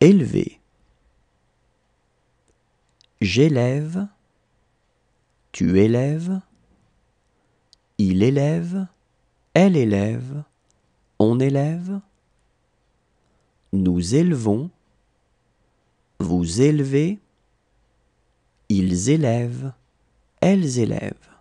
élevé. J'élève, tu élèves, il élève, elle élève, on élève, nous élevons, vous élevez, ils élèvent, elles élèvent.